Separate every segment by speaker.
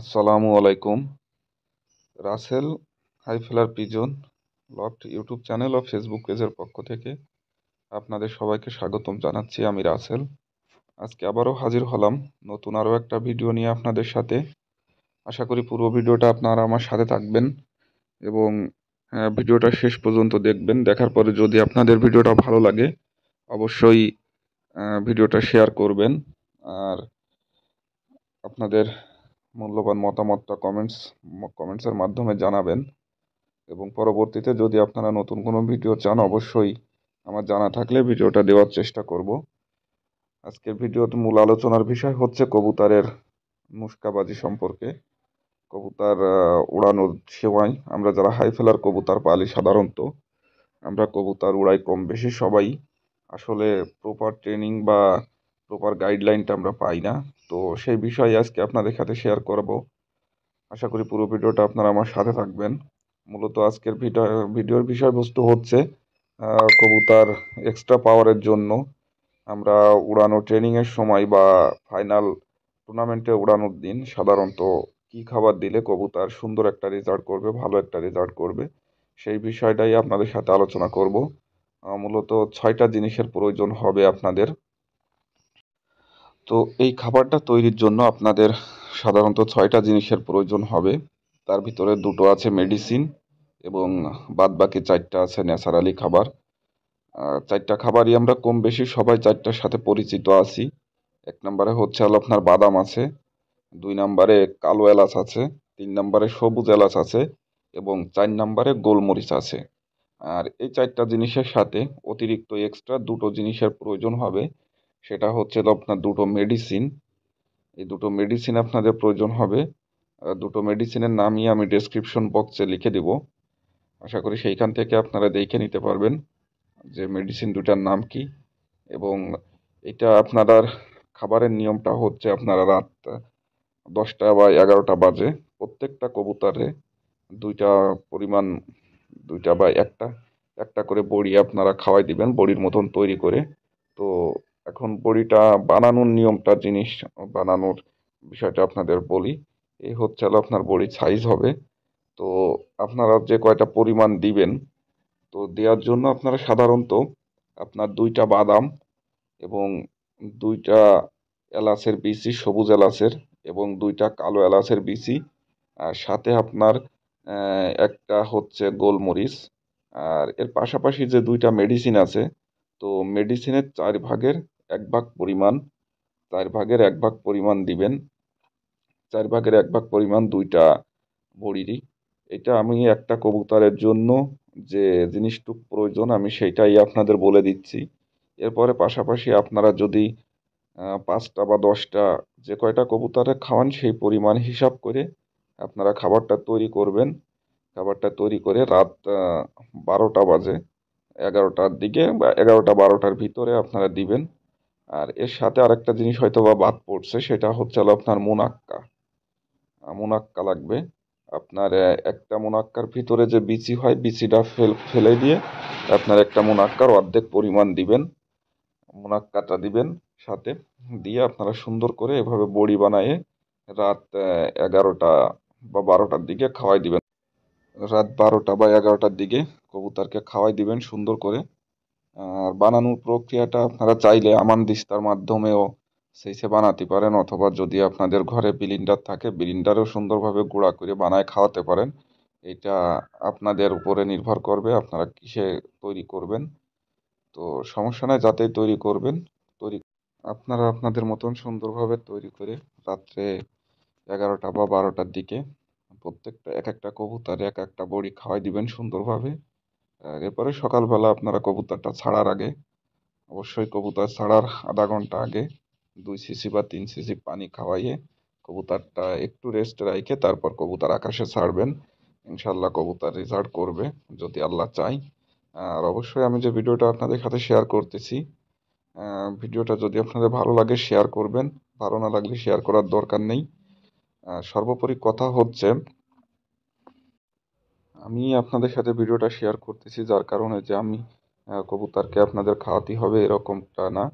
Speaker 1: আসসালামু আলাইকুম রাসেল হাইফেলার পিজন লফট ইউটিউব চ্যানেল ও ফেসবুক পেজের পক্ষ থেকে আপনাদের সবাইকে স্বাগতম জানাচ্ছি আমি রাসেল আজকে আবারও হাজির হলাম নতুন আরও একটা ভিডিও নিয়ে আপনাদের সাথে আশা করি পুরো ভিডিওটা আপনারা আমার সাথে থাকবেন এবং হ্যাঁ, ভিডিওটা শেষ পর্যন্ত দেখবেন দেখার পরে যদি আপনাদের ভিডিওটা ভালো লাগে অবশ্যই ভিডিওটা শেয়ার করবেন আর আপনাদের মূল্যবান মতামতটা কমেন্টস কমেন্টসের মাধ্যমে জানাবেন এবং পরবর্তীতে যদি আপনারা নতুন কোনো ভিডিও চান অবশ্যই আমার জানা থাকলে ভিডিওটা দেওয়ার চেষ্টা করব আজকের ভিডিওতে মূল আলোচনার বিষয় হচ্ছে কবুতারের মুস্কাবাজি সম্পর্কে কবুতার উড়ানোর সেবায় আমরা যারা হাই ফেলার কবুতার পালি সাধারণত আমরা কবুতার উড়াই কম বেশি সবাই আসলে প্রপার ট্রেনিং বা প্রপার গাইডলাইনটা আমরা পাই না তো সেই বিষয়ে আজকে আপনাদের সাথে শেয়ার করব আশা করি পুরো ভিডিওটা আপনারা আমার সাথে থাকবেন মূলত আজকের ভিডিও ভিডিওর বিষয়বস্তু হচ্ছে কবুতার এক্সট্রা পাওয়ারের জন্য আমরা উড়ানো ট্রেনিংয়ের সময় বা ফাইনাল টুর্নামেন্টে উড়ানোর দিন সাধারণত কি খাবার দিলে কবুতার সুন্দর একটা রেজাল্ট করবে ভালো একটা রেজাল্ট করবে সেই বিষয়টাই আপনাদের সাথে আলোচনা করব মূলত ছয়টা জিনিসের প্রয়োজন হবে আপনাদের তো এই খাবারটা তৈরির জন্য আপনাদের সাধারণত ছয়টা জিনিসের প্রয়োজন হবে তার ভিতরে দুটো আছে মেডিসিন এবং বাদ বাকি চারটা আছে ন্যাচারালি খাবার চারটা খাবারই আমরা কম বেশি সবাই চারটার সাথে পরিচিত আছি এক নম্বরে হচ্ছে হলো আপনার বাদাম আছে দুই নম্বরে কালো এলাচ আছে তিন নম্বরে সবুজ এলাচ আছে এবং চার নম্বরে গোলমরিচ আছে আর এই চারটা জিনিসের সাথে অতিরিক্ত এক্সট্রা দুটো জিনিসের প্রয়োজন হবে সেটা হচ্ছে আপনার দুটো মেডিসিন এই দুটো মেডিসিন আপনাদের প্রয়োজন হবে দুটো মেডিসিনের নামই আমি ডেসক্রিপশন বক্সে লিখে দেব আশা করি সেইখান থেকে আপনারা দেখে নিতে পারবেন যে মেডিসিন দুটার নাম কি এবং এটা আপনার খাবারের নিয়মটা হচ্ছে আপনারা রাত দশটা বা এগারোটা বাজে প্রত্যেকটা কবুতারে দুইটা পরিমাণ দুইটা বা একটা একটা করে বড়ি আপনারা খাওয়াই দিবেন বড়ির মতন তৈরি করে তো এখন বড়িটা বানানোর নিয়মটা জিনিস বানানোর বিষয়টা আপনাদের বলি এই হচ্ছে হলো আপনার বড়ির সাইজ হবে তো আপনারা যে কয়টা পরিমাণ দিবেন তো দেওয়ার জন্য আপনারা সাধারণত আপনার দুইটা বাদাম এবং দুইটা এলাচের বিচি সবুজ এলাচের এবং দুইটা কালো এলাচের বিচি আর সাথে আপনার একটা হচ্ছে গোলমরিচ আর এর পাশাপাশি যে দুইটা মেডিসিন আছে তো মেডিসিনের চার ভাগের এক ভাগ পরিমাণ চার ভাগের এক ভাগ পরিমাণ দিবেন চার ভাগের এক ভাগ পরিমাণ দুইটা বড়িরই এটা আমি একটা কবুতরের জন্য যে জিনিসটুক প্রয়োজন আমি সেইটাই আপনাদের বলে দিচ্ছি এরপরে পাশাপাশি আপনারা যদি পাঁচটা বা দশটা যে কয়টা কবুতরে খাওয়ান সেই পরিমাণ হিসাব করে আপনারা খাবারটা তৈরি করবেন খাবারটা তৈরি করে রাত বারোটা বাজে এগারোটার দিকে বা এগারোটা বারোটার ভিতরে আপনারা দিবেন আর এর সাথে আরেকটা জিনিস হয়তো বা বাদ পড়ছে সেটা হচ্ছে হলো আপনার মুনাক্কা মুনাক্কা লাগবে আপনার একটা মোনাক্কার ভিতরে যে বিচি হয় বিচিটা ফেলে দিয়ে আপনার একটা মোনাক্কার অর্ধেক পরিমাণ দিবেন মোনাক্কাটা দিবেন সাথে দিয়ে আপনারা সুন্দর করে এভাবে বড়ি বানায়ে রাত এগারোটা বা বারোটার দিকে খাওয়াই দিবেন রাত বারোটা বা এগারোটার দিকে কবুতরকে খাওয়াই দিবেন সুন্দর করে আর বানানোর প্রক্রিয়াটা আপনারা চাইলে আমান দিস্তার মাধ্যমেও সেইসে বানাতে পারেন অথবা যদি আপনাদের ঘরে বিলিন্ডার থাকে বিলিন্ডারও সুন্দরভাবে গুঁড়া করে বানায় খাওয়াতে পারেন এটা আপনাদের উপরে নির্ভর করবে আপনারা কিসে তৈরি করবেন তো সমস্যা নয় যাতে তৈরি করবেন তৈরি আপনারা আপনাদের মতন সুন্দরভাবে তৈরি করে রাত্রে এগারোটা বা বারোটার দিকে প্রত্যেকটা এক একটা কবুতর এক একটা বড়ি খাওয়াই দিবেন সুন্দরভাবে এরপরে সকালবেলা আপনারা কবুতরটা ছাড়ার আগে অবশ্যই কবুতর ছাড়ার আধা ঘন্টা আগে দুই সিসি বা তিন সিসি পানি খাওয়াইয়ে কবুতরটা একটু রেস্ট রাখে তারপর কবুতর আকাশে ছাড়বেন ইনশাল্লাহ কবুতর রেজাল্ট করবে যদি আল্লাহ চাই আর অবশ্যই আমি যে ভিডিওটা আপনাদের সাথে শেয়ার করতেছি ভিডিওটা যদি আপনাদের ভালো লাগে শেয়ার করবেন ভালো না লাগলে শেয়ার করার দরকার নেই সর্বোপরি কথা হচ্ছে আমি আপনাদের সাথে ভিডিওটা শেয়ার করতেছি যার কারণে যে আমি কবুতরকে আপনাদের খাওয়াতে হবে এরকমটা না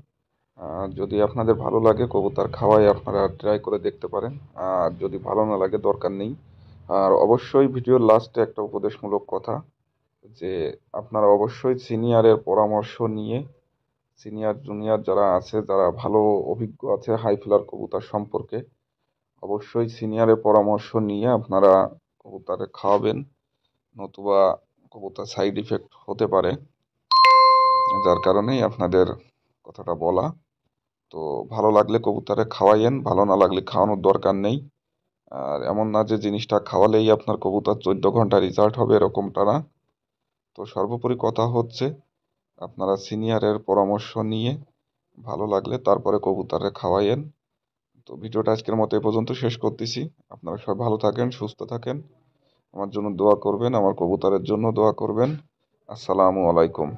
Speaker 1: যদি আপনাদের ভালো লাগে কবুতর খাওয়াই আপনারা ট্রাই করে দেখতে পারেন আর যদি ভালো না লাগে দরকার নেই আর অবশ্যই ভিডিওর লাস্টে একটা উপদেশমূলক কথা যে আপনারা অবশ্যই সিনিয়রের পরামর্শ নিয়ে সিনিয়র জুনিয়র যারা আছে যারা ভালো অভিজ্ঞ আছে হাই ফ্লার কবুতর সম্পর্কে অবশ্যই সিনিয়রের পরামর্শ নিয়ে আপনারা কবুতরে খাওয়াবেন নতুবা কবুতার সাইড ইফেক্ট হতে পারে যার কারণেই আপনাদের কথাটা বলা তো ভালো লাগলে কবুতরে খাওয়াইয়েন ভালো না লাগলে খাওয়ানোর দরকার নেই আর এমন না যে জিনিসটা খাওয়ালেই আপনার কবুতর চোদ্দ ঘন্টা রিজাল্ট হবে এরকমটা না তো সর্বোপরি কথা হচ্ছে আপনারা সিনিয়রের পরামর্শ নিয়ে ভালো লাগলে তারপরে কবুতরে খাওয়াইয়েন তো ভিডিওটা আজকের মতো এ পর্যন্ত শেষ করতেছি আপনারা সবাই ভালো থাকেন সুস্থ থাকেন আমার জন্য দোয়া করবেন আমার কবুতরের জন্য দোয়া করবেন আসসালামু আলাইকুম